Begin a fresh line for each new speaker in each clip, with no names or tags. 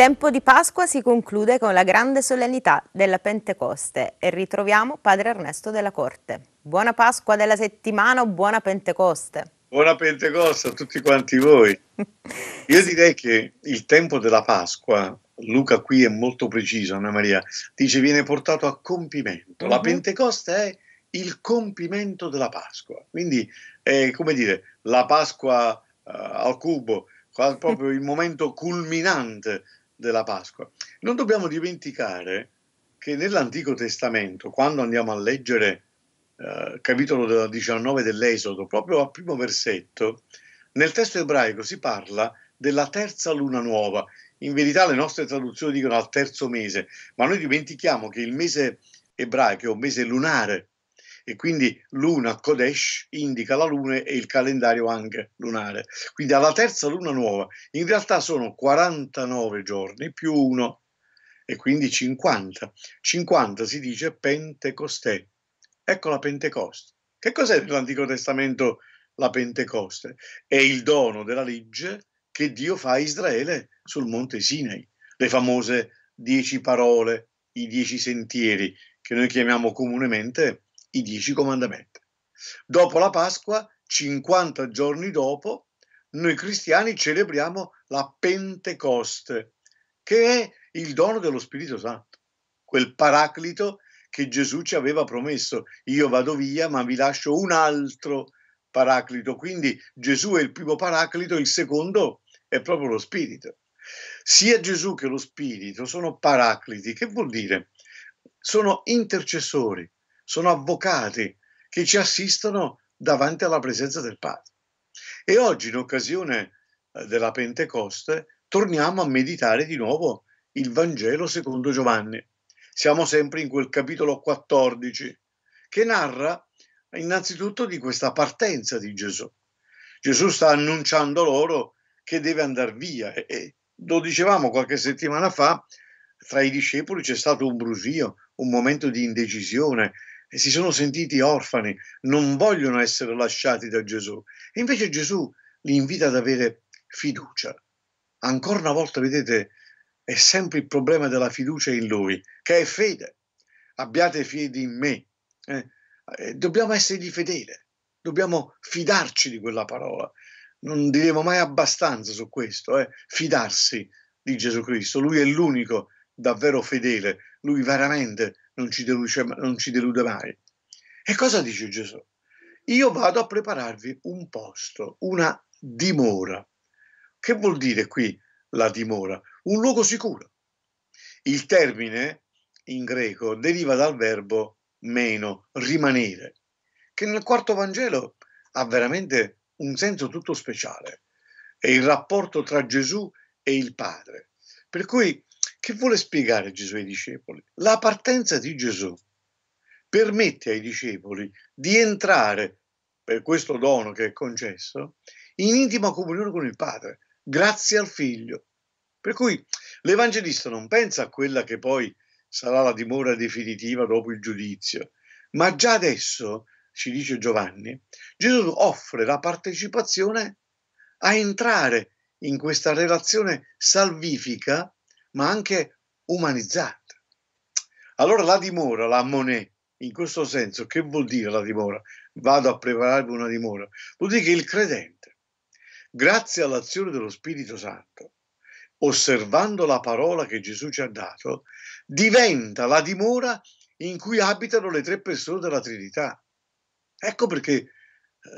tempo di Pasqua si conclude con la grande solennità della Pentecoste e ritroviamo Padre Ernesto della Corte. Buona Pasqua della settimana o buona Pentecoste? Buona Pentecoste a tutti quanti voi. Io direi che il tempo della Pasqua, Luca qui è molto preciso, Anna Maria, dice viene portato a compimento. La mhm. Pentecoste è il compimento della Pasqua, quindi è come dire la Pasqua uh, al cubo, proprio il momento culminante della Pasqua. Non dobbiamo dimenticare che nell'Antico Testamento, quando andiamo a leggere eh, capitolo 19 dell'Esodo, proprio al primo versetto, nel testo ebraico si parla della terza luna nuova. In verità le nostre traduzioni dicono al terzo mese, ma noi dimentichiamo che il mese ebraico è un mese lunare, e quindi luna Kodesh indica la luna e il calendario anche lunare. Quindi alla terza luna nuova, in realtà sono 49 giorni più uno e quindi 50. 50 si dice Pentecostè. Ecco la Pentecoste. Che cos'è nell'Antico Testamento la Pentecoste? È il dono della legge che Dio fa a Israele sul monte Sinai, le famose dieci parole, i dieci sentieri, che noi chiamiamo comunemente i dieci comandamenti. Dopo la Pasqua, 50 giorni dopo, noi cristiani celebriamo la Pentecoste, che è il dono dello Spirito Santo, quel paraclito che Gesù ci aveva promesso. Io vado via, ma vi lascio un altro paraclito. Quindi Gesù è il primo paraclito, il secondo è proprio lo Spirito. Sia Gesù che lo Spirito sono paracliti, che vuol dire? Sono intercessori, sono avvocati che ci assistono davanti alla presenza del Padre. E oggi, in occasione eh, della Pentecoste, torniamo a meditare di nuovo il Vangelo secondo Giovanni. Siamo sempre in quel capitolo 14 che narra innanzitutto di questa partenza di Gesù. Gesù sta annunciando loro che deve andare via e lo dicevamo qualche settimana fa, tra i discepoli c'è stato un brusio, un momento di indecisione, e si sono sentiti orfani, non vogliono essere lasciati da Gesù. E invece Gesù li invita ad avere fiducia. Ancora una volta, vedete, è sempre il problema della fiducia in Lui, che è fede. Abbiate fede in me. Eh, dobbiamo essergli fedeli, dobbiamo fidarci di quella parola. Non diremo mai abbastanza su questo, eh? fidarsi di Gesù Cristo. Lui è l'unico davvero fedele, lui veramente non ci, deluce, non ci delude mai. E cosa dice Gesù? Io vado a prepararvi un posto, una dimora. Che vuol dire qui la dimora? Un luogo sicuro. Il termine in greco deriva dal verbo meno, rimanere, che nel quarto Vangelo ha veramente un senso tutto speciale. È il rapporto tra Gesù e il Padre. Per cui ci vuole spiegare Gesù ai discepoli. La partenza di Gesù permette ai discepoli di entrare, per questo dono che è concesso, in intima comunione con il Padre, grazie al Figlio. Per cui l'Evangelista non pensa a quella che poi sarà la dimora definitiva dopo il giudizio, ma già adesso, ci dice Giovanni, Gesù offre la partecipazione a entrare in questa relazione salvifica ma anche umanizzata. Allora la dimora, la monè, in questo senso, che vuol dire la dimora? Vado a prepararvi una dimora. Vuol dire che il credente, grazie all'azione dello Spirito Santo, osservando la parola che Gesù ci ha dato, diventa la dimora in cui abitano le tre persone della Trinità. Ecco perché eh,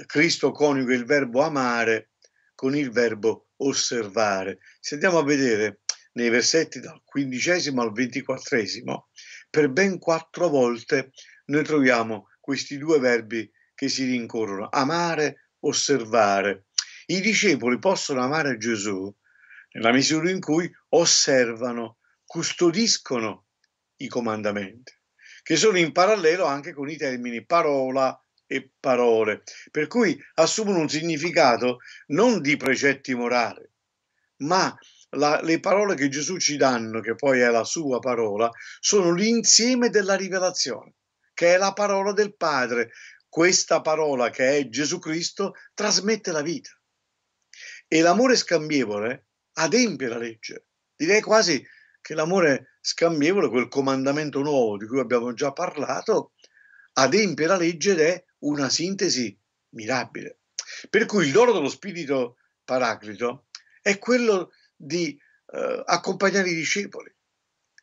Cristo coniuga il verbo amare con il verbo osservare. Se andiamo a vedere nei versetti dal quindicesimo al ventiquattresimo, per ben quattro volte noi troviamo questi due verbi che si rincorrono, amare, osservare. I discepoli possono amare Gesù nella misura in cui osservano, custodiscono i comandamenti, che sono in parallelo anche con i termini parola e parole, per cui assumono un significato non di precetti morali, ma la, le parole che Gesù ci danno, che poi è la sua parola, sono l'insieme della rivelazione, che è la parola del Padre. Questa parola che è Gesù Cristo trasmette la vita. E l'amore scambievole adempie la legge. Direi quasi che l'amore scambievole, quel comandamento nuovo di cui abbiamo già parlato, adempie la legge ed è una sintesi mirabile. Per cui il dono dello Spirito Paraclito è quello di eh, accompagnare i discepoli.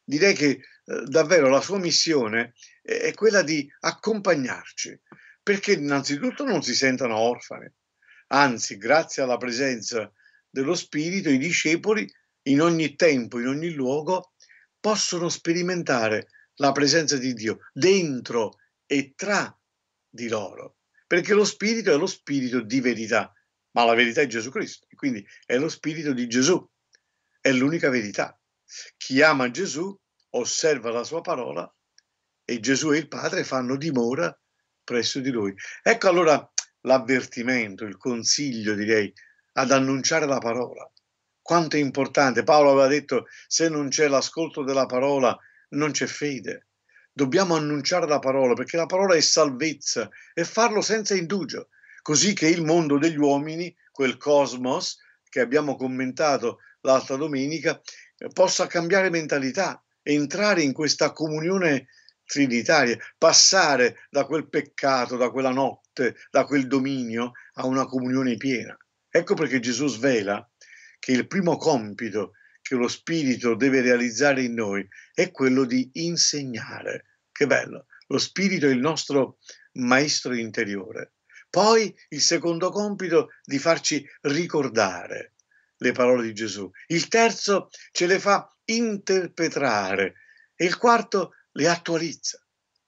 Direi che eh, davvero la sua missione è, è quella di accompagnarci, perché innanzitutto non si sentano orfani, anzi grazie alla presenza dello Spirito i discepoli in ogni tempo, in ogni luogo, possono sperimentare la presenza di Dio dentro e tra di loro, perché lo Spirito è lo Spirito di verità, ma la verità è Gesù Cristo, quindi è lo Spirito di Gesù è l'unica verità. Chi ama Gesù osserva la sua parola e Gesù e il Padre fanno dimora presso di lui. Ecco allora l'avvertimento, il consiglio direi, ad annunciare la parola. Quanto è importante. Paolo aveva detto, se non c'è l'ascolto della parola, non c'è fede. Dobbiamo annunciare la parola perché la parola è salvezza e farlo senza indugio, così che il mondo degli uomini, quel cosmos che abbiamo commentato l'altra domenica, possa cambiare mentalità, entrare in questa comunione trinitaria, passare da quel peccato, da quella notte, da quel dominio a una comunione piena. Ecco perché Gesù svela che il primo compito che lo Spirito deve realizzare in noi è quello di insegnare. Che bello! Lo Spirito è il nostro maestro interiore. Poi il secondo compito di farci ricordare le parole di Gesù, il terzo ce le fa interpretare e il quarto le attualizza.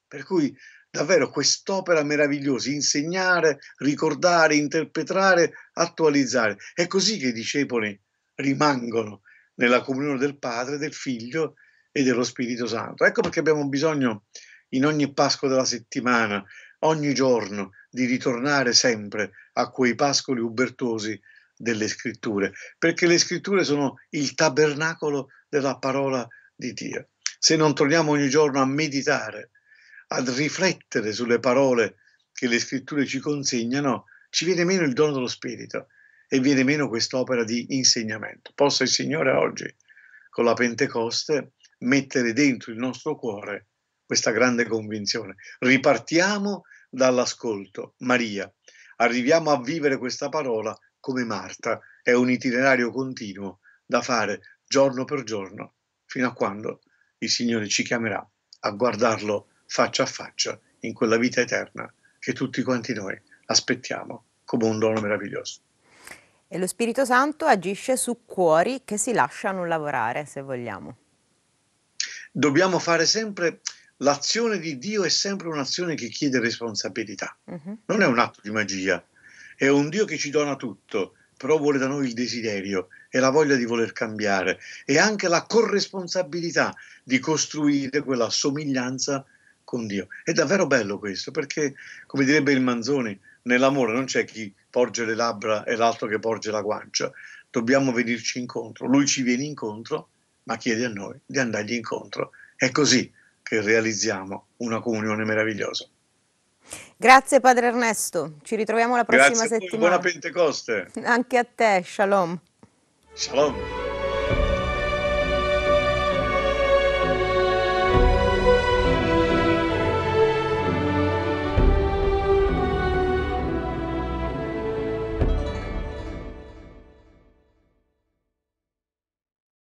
Per cui davvero quest'opera meravigliosa, insegnare, ricordare, interpretare, attualizzare. È così che i discepoli rimangono nella comunione del Padre, del Figlio e dello Spirito Santo. Ecco perché abbiamo bisogno in ogni Pasqua della settimana, ogni giorno, di ritornare sempre a quei pascoli ubertosi delle scritture, perché le scritture sono il tabernacolo della parola di Dio. Se non torniamo ogni giorno a meditare, a riflettere sulle parole che le scritture ci consegnano, ci viene meno il dono dello Spirito e viene meno quest'opera di insegnamento. Possa il Signore oggi, con la Pentecoste, mettere dentro il nostro cuore questa grande convinzione. Ripartiamo dall'ascolto. Maria, arriviamo a vivere questa parola come Marta, è un itinerario continuo da fare giorno per giorno fino a quando il Signore ci chiamerà a guardarlo faccia a faccia in quella vita eterna che tutti quanti noi aspettiamo come un dono meraviglioso. E lo Spirito Santo agisce su cuori che si lasciano lavorare, se vogliamo. Dobbiamo fare sempre, l'azione di Dio è sempre un'azione che chiede responsabilità, uh-huh. non è un atto di magia, è un Dio che ci dona tutto, però vuole da noi il desiderio e la voglia di voler cambiare e anche la corresponsabilità di costruire quella somiglianza con Dio. È davvero bello questo perché, come direbbe il Manzoni, nell'amore non c'è chi porge le labbra e l'altro che porge la guancia. Dobbiamo venirci incontro. Lui ci viene incontro, ma chiede a noi di andargli incontro. È così che realizziamo una comunione meravigliosa. Grazie Padre Ernesto, ci ritroviamo la prossima settimana. Buona Pentecoste. Anche a te, shalom. Shalom.